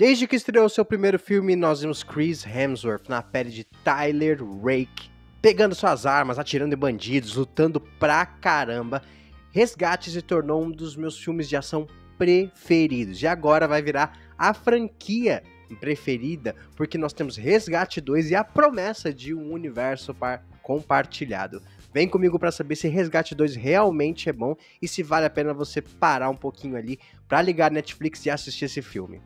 Desde que estreou seu primeiro filme, nós vimos Chris Hemsworth na pele de Tyler Rake, pegando suas armas, atirando em bandidos, lutando pra caramba. Resgate se tornou um dos meus filmes de ação preferidos e agora vai virar a franquia preferida, porque nós temos Resgate 2 e a promessa de um universo compartilhado. Vem comigo para saber se Resgate 2 realmente é bom e se vale a pena você parar um pouquinho ali para ligar Netflix e assistir esse filme.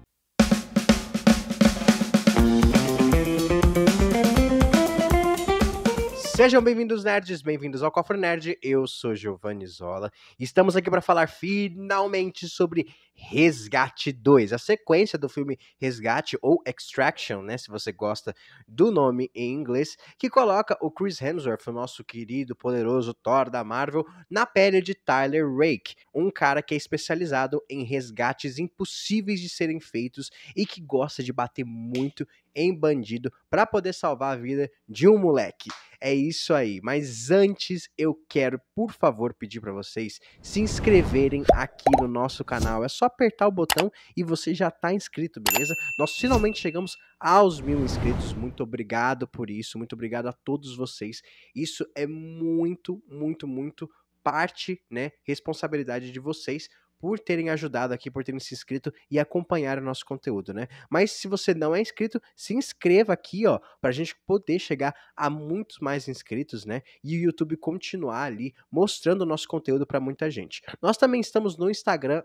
Sejam bem-vindos, nerds, bem-vindos ao Cofre Nerd. Eu sou Giovanni Zola e estamos aqui para falar finalmente sobre Resgate 2, a sequência do filme Resgate ou Extraction, né, se você gosta do nome em inglês, que coloca o Chris Hemsworth, o nosso querido, poderoso Thor da Marvel, na pele de Tyler Rake, um cara que é especializado em resgates impossíveis de serem feitos e que gosta de bater muito em bandido para poder salvar a vida de um moleque. É isso aí, mas antes eu quero, por favor, pedir para vocês se inscreverem aqui no nosso canal. É só apertar o botão e você já está inscrito, beleza? Nós finalmente chegamos aos mil inscritos. Muito obrigado por isso, muito obrigado a todos vocês. Isso é muito, muito, muito parte, né, responsabilidade de vocês por terem ajudado aqui, por terem se inscrito e acompanhar o nosso conteúdo, né? Mas se você não é inscrito, se inscreva aqui, ó, para a gente poder chegar a muitos mais inscritos, né? E o YouTube continuar ali mostrando o nosso conteúdo para muita gente. Nós também estamos no Instagram,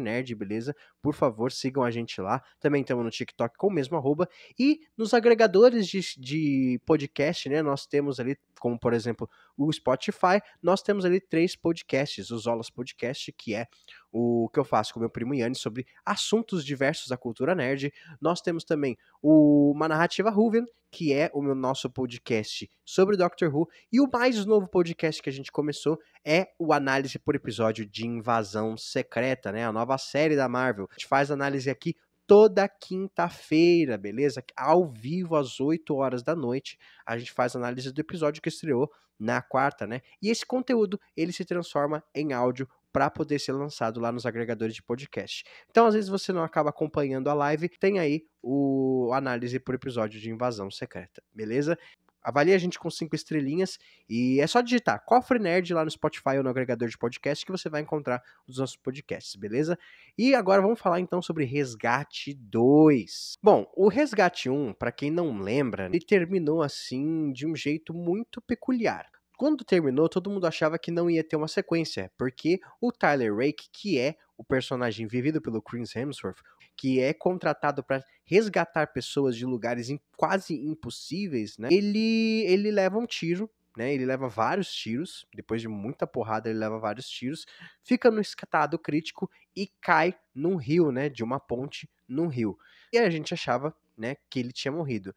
Nerd, beleza? Por favor, sigam a gente lá. Também estamos no TikTok com o mesmo arroba. E nos agregadores de, de podcast, né? Nós temos ali como por exemplo o Spotify, nós temos ali três podcasts, o Zolas Podcast, que é o que eu faço com meu primo Yanni sobre assuntos diversos da cultura nerd. Nós temos também o Uma Narrativa Ruven, que é o meu nosso podcast sobre Doctor Who, e o mais novo podcast que a gente começou é o análise por episódio de Invasão Secreta, né? A nova série da Marvel. A gente faz análise aqui toda quinta-feira, beleza? Ao vivo, às 8 horas da noite, a gente faz análise do episódio que estreou na quarta, né? E esse conteúdo, ele se transforma em áudio para poder ser lançado lá nos agregadores de podcast. Então, às vezes você não acaba acompanhando a live, tem aí o análise por episódio de Invasão Secreta, beleza? avalie a gente com cinco estrelinhas e é só digitar Cofre Nerd lá no Spotify ou no agregador de podcast que você vai encontrar os nossos podcasts, beleza? E agora vamos falar então sobre Resgate 2. Bom, o Resgate 1, para quem não lembra, ele terminou assim de um jeito muito peculiar quando terminou, todo mundo achava que não ia ter uma sequência, porque o Tyler Rake, que é o personagem vivido pelo Chris Hemsworth, que é contratado para resgatar pessoas de lugares quase impossíveis, né? Ele ele leva um tiro, né? Ele leva vários tiros, depois de muita porrada ele leva vários tiros, fica no escatado crítico e cai num rio, né, de uma ponte num rio. E a gente achava, né, que ele tinha morrido.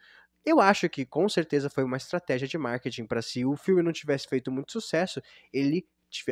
Eu acho que com certeza foi uma estratégia de marketing para se o filme não tivesse feito muito sucesso, ele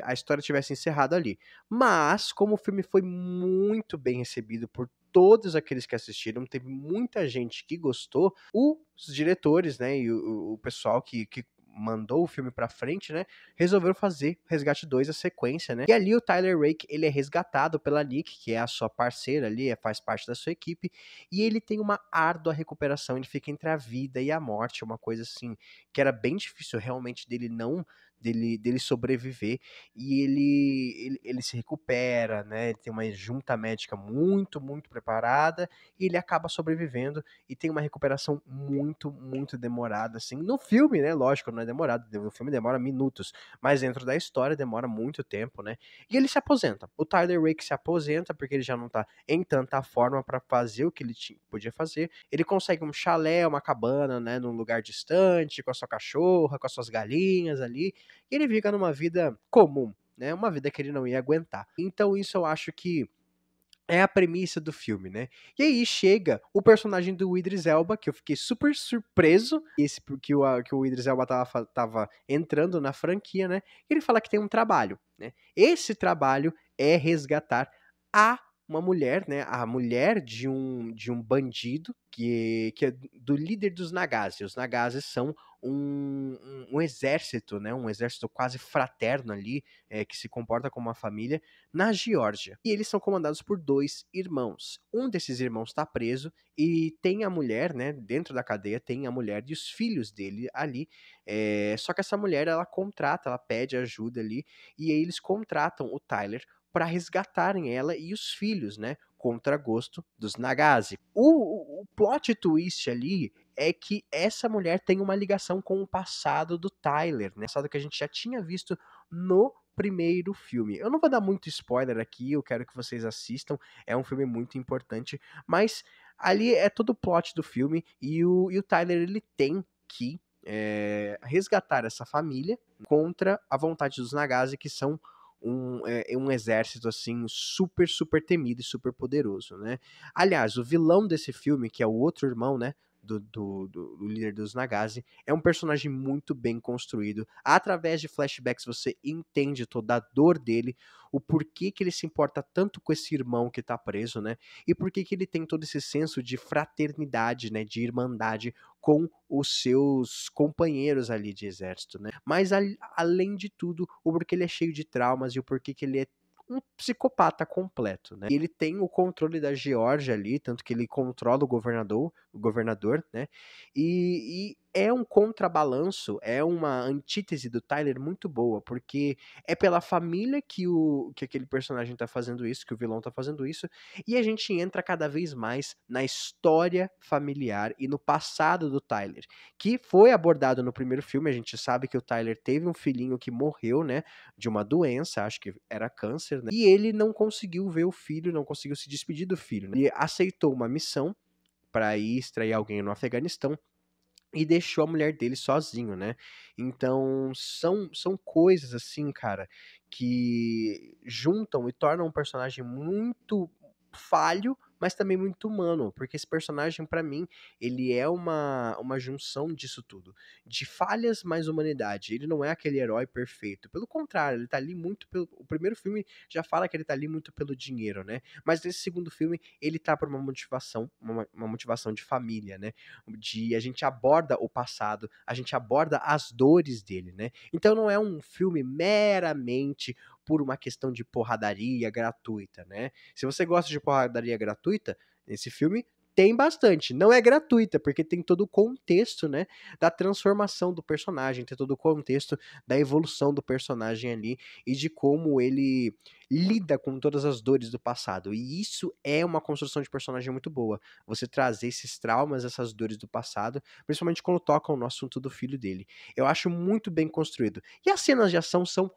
a história tivesse encerrado ali. Mas como o filme foi muito bem recebido por todos aqueles que assistiram, teve muita gente que gostou. Os diretores, né, e o, o pessoal que, que mandou o filme pra frente, né? Resolveram fazer Resgate 2 a sequência, né? E ali o Tyler Rake, ele é resgatado pela Nick, que é a sua parceira ali, é, faz parte da sua equipe, e ele tem uma árdua recuperação, ele fica entre a vida e a morte, uma coisa assim, que era bem difícil realmente dele não dele, dele sobreviver e ele, ele, ele se recupera, né? tem uma junta médica muito, muito preparada e ele acaba sobrevivendo e tem uma recuperação muito, muito demorada, assim. No filme, né? Lógico, não é demorado, o filme demora minutos, mas dentro da história demora muito tempo, né? E ele se aposenta. O Tyler Rake se aposenta porque ele já não tá em tanta forma para fazer o que ele tinha, podia fazer. Ele consegue um chalé, uma cabana, né? Num lugar distante, com a sua cachorra, com as suas galinhas ali e ele fica numa vida comum, né? Uma vida que ele não ia aguentar. Então isso eu acho que é a premissa do filme, né? E aí chega o personagem do Idris Elba, que eu fiquei super surpreso, esse porque o, que o Idris Elba tava, tava entrando na franquia, né? E ele fala que tem um trabalho, né? Esse trabalho é resgatar a uma mulher, né? A mulher de um, de um bandido que, que é do líder dos Nagazes. Os Nagazes são um, um, um, exército, né, um exército quase fraterno ali, é, que se comporta como uma família, na Geórgia. E eles são comandados por dois irmãos. Um desses irmãos está preso e tem a mulher, né, dentro da cadeia tem a mulher e os filhos dele ali. É, só que essa mulher, ela contrata, ela pede ajuda ali, e aí eles contratam o Tyler para resgatarem ela e os filhos, né? Contra gosto dos Nagase. O, o, o plot twist ali é que essa mulher tem uma ligação com o passado do Tyler, né? Passado que a gente já tinha visto no primeiro filme. Eu não vou dar muito spoiler aqui, eu quero que vocês assistam, é um filme muito importante, mas ali é todo o plot do filme e o, e o Tyler ele tem que é, resgatar essa família contra a vontade dos Nagase, que são um, é, um exército assim super super temido e super poderoso, né? Aliás, o vilão desse filme, que é o outro irmão, né, do, do, do, do líder dos Nagazi, é um personagem muito bem construído. Através de flashbacks você entende toda a dor dele, o porquê que ele se importa tanto com esse irmão que tá preso, né? E porquê que ele tem todo esse senso de fraternidade, né, de irmandade com os seus companheiros ali de exército, né? Mas a, além de tudo, o porquê ele é cheio de traumas e o porquê que ele é um psicopata completo, né? Ele tem o controle da Geórgia ali, tanto que ele controla o governador, o governador, né? E, é um contrabalanço, é uma antítese do Tyler muito boa, porque é pela família que, o, que aquele personagem tá fazendo isso, que o vilão tá fazendo isso, e a gente entra cada vez mais na história familiar e no passado do Tyler, que foi abordado no primeiro filme, a gente sabe que o Tyler teve um filhinho que morreu, né, de uma doença, acho que era câncer, né, e ele não conseguiu ver o filho, não conseguiu se despedir do filho, né, ele aceitou uma missão para ir extrair alguém no Afeganistão, e deixou a mulher dele sozinho, né? Então, são, são coisas assim, cara, que juntam e tornam um personagem muito falho, mas também muito humano, porque esse personagem, para mim, ele é uma, uma junção disso tudo, de falhas mais humanidade. Ele não é aquele herói perfeito, pelo contrário, ele tá ali muito pelo. O primeiro filme já fala que ele tá ali muito pelo dinheiro, né? Mas nesse segundo filme, ele tá por uma motivação, uma, uma motivação de família, né? De a gente aborda o passado, a gente aborda as dores dele, né? Então não é um filme meramente por uma questão de porradaria gratuita, né? Se você gosta de porradaria gratuita, nesse filme tem bastante. Não é gratuita, porque tem todo o contexto, né? Da transformação do personagem, tem todo o contexto da evolução do personagem ali e de como ele lida com todas as dores do passado. E isso é uma construção de personagem muito boa. Você trazer esses traumas, essas dores do passado, principalmente quando tocam no assunto do filho dele. Eu acho muito bem construído. E as cenas de ação são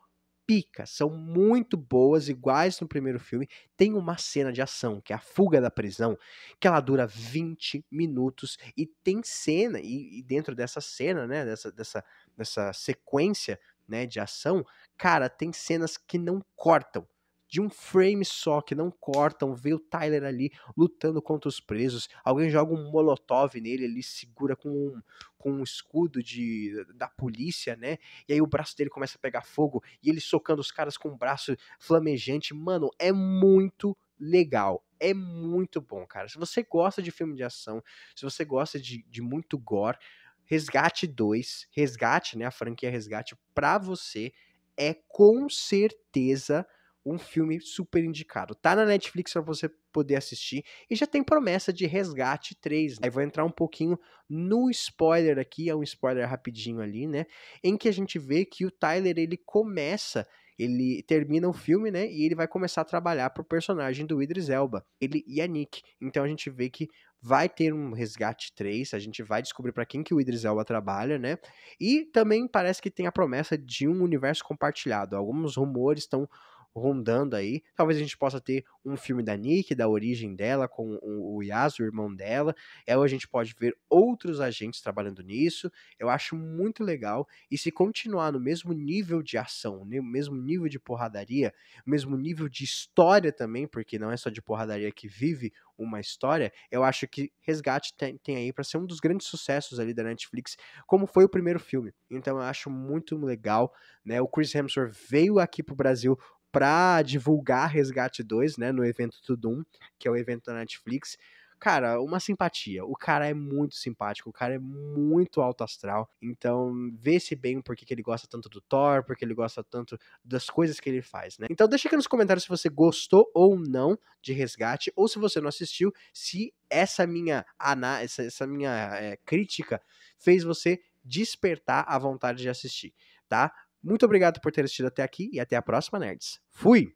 pica, são muito boas, iguais no primeiro filme. Tem uma cena de ação, que é a fuga da prisão, que ela dura 20 minutos e tem cena, e, e dentro dessa cena, né, dessa, dessa, dessa sequência né, de ação, cara, tem cenas que não cortam de um frame só, que não cortam, vê o Tyler ali lutando contra os presos, alguém joga um molotov nele, ele segura com um, com um escudo de, da polícia, né? E aí o braço dele começa a pegar fogo, e ele socando os caras com o um braço flamejante. Mano, é muito legal. É muito bom, cara. Se você gosta de filme de ação, se você gosta de, de muito gore, Resgate 2, Resgate, né? A franquia Resgate, pra você é com certeza um filme super indicado. Tá na Netflix para você poder assistir e já tem promessa de Resgate 3. Aí né? vou entrar um pouquinho no spoiler aqui, é um spoiler rapidinho ali, né? Em que a gente vê que o Tyler ele começa ele termina o filme, né? E ele vai começar a trabalhar pro personagem do Idris Elba, ele e a Nick. Então a gente vê que vai ter um resgate 3, a gente vai descobrir para quem que o Idris Elba trabalha, né? E também parece que tem a promessa de um universo compartilhado. Alguns rumores estão rondando aí. Talvez a gente possa ter um filme da Nick, da origem dela, com o Yas, o irmão dela. É, a gente pode ver outros agentes trabalhando nisso. Eu acho muito legal. E se continuar no mesmo nível de ação, no né, mesmo nível de porradaria, no mesmo nível de história também, porque não é só de porradaria que vive uma história, eu acho que Resgate tem, tem aí para ser um dos grandes sucessos ali da Netflix, como foi o primeiro filme. Então eu acho muito legal, né? O Chris Hemsworth veio aqui pro Brasil para divulgar Resgate 2, né, no evento Tudum, que é o evento da Netflix. Cara, uma simpatia. O cara é muito simpático, o cara é muito alto astral. Então, vê-se bem porque que ele gosta tanto do Thor, porque ele gosta tanto das coisas que ele faz, né? Então, deixa aqui nos comentários se você gostou ou não de Resgate, ou se você não assistiu, se essa minha análise, essa, minha é, crítica fez você despertar a vontade de assistir, tá? Muito obrigado por ter assistido até aqui e até a próxima, nerds. Fui!